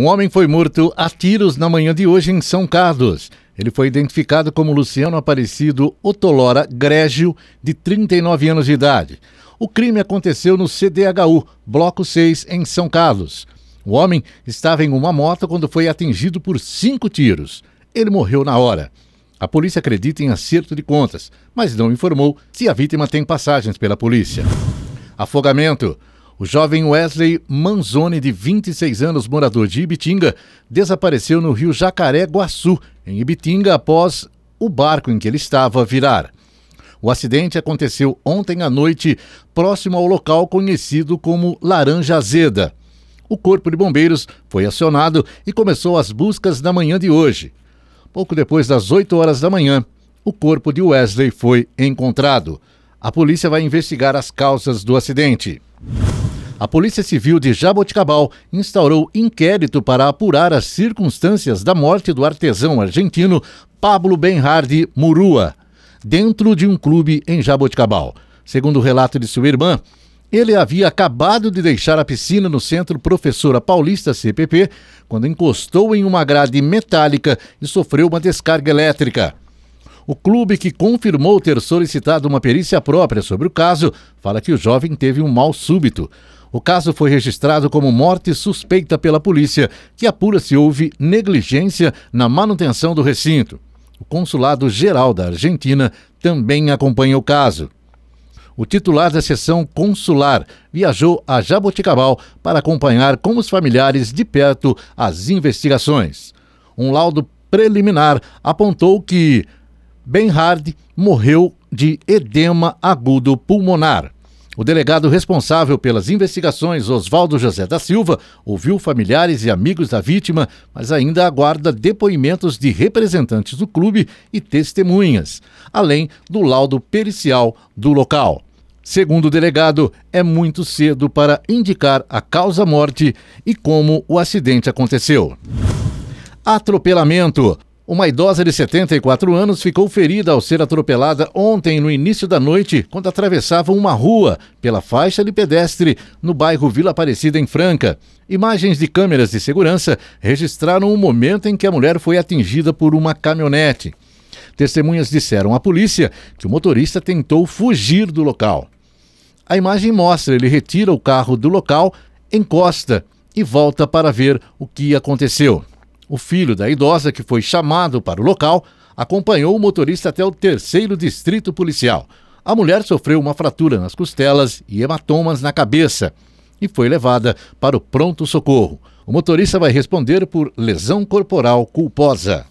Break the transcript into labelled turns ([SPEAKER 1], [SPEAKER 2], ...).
[SPEAKER 1] Um homem foi morto a tiros na manhã de hoje em São Carlos. Ele foi identificado como Luciano Aparecido Otolora Grégio, de 39 anos de idade. O crime aconteceu no CDHU, Bloco 6, em São Carlos. O homem estava em uma moto quando foi atingido por cinco tiros. Ele morreu na hora. A polícia acredita em acerto de contas, mas não informou se a vítima tem passagens pela polícia. Afogamento. O jovem Wesley Manzoni, de 26 anos, morador de Ibitinga, desapareceu no rio Jacaré Guaçu, em Ibitinga, após o barco em que ele estava virar. O acidente aconteceu ontem à noite, próximo ao local conhecido como Laranja Azeda. O Corpo de Bombeiros foi acionado e começou as buscas na manhã de hoje. Pouco depois das 8 horas da manhã, o corpo de Wesley foi encontrado. A polícia vai investigar as causas do acidente a Polícia Civil de Jaboticabal instaurou inquérito para apurar as circunstâncias da morte do artesão argentino Pablo Benhard Murua, dentro de um clube em Jaboticabal. Segundo o relato de sua irmã, ele havia acabado de deixar a piscina no Centro Professora Paulista CPP quando encostou em uma grade metálica e sofreu uma descarga elétrica. O clube que confirmou ter solicitado uma perícia própria sobre o caso fala que o jovem teve um mal súbito. O caso foi registrado como morte suspeita pela polícia, que apura se houve negligência na manutenção do recinto. O Consulado Geral da Argentina também acompanha o caso. O titular da seção consular viajou a Jaboticabal para acompanhar com os familiares de perto as investigações. Um laudo preliminar apontou que Benhard morreu de edema agudo pulmonar. O delegado responsável pelas investigações, Oswaldo José da Silva, ouviu familiares e amigos da vítima, mas ainda aguarda depoimentos de representantes do clube e testemunhas, além do laudo pericial do local. Segundo o delegado, é muito cedo para indicar a causa-morte e como o acidente aconteceu. Atropelamento. Uma idosa de 74 anos ficou ferida ao ser atropelada ontem no início da noite, quando atravessava uma rua pela faixa de pedestre no bairro Vila Aparecida, em Franca. Imagens de câmeras de segurança registraram o momento em que a mulher foi atingida por uma caminhonete. Testemunhas disseram à polícia que o motorista tentou fugir do local. A imagem mostra ele retira o carro do local, encosta e volta para ver o que aconteceu. O filho da idosa, que foi chamado para o local, acompanhou o motorista até o terceiro distrito policial. A mulher sofreu uma fratura nas costelas e hematomas na cabeça e foi levada para o pronto-socorro. O motorista vai responder por lesão corporal culposa.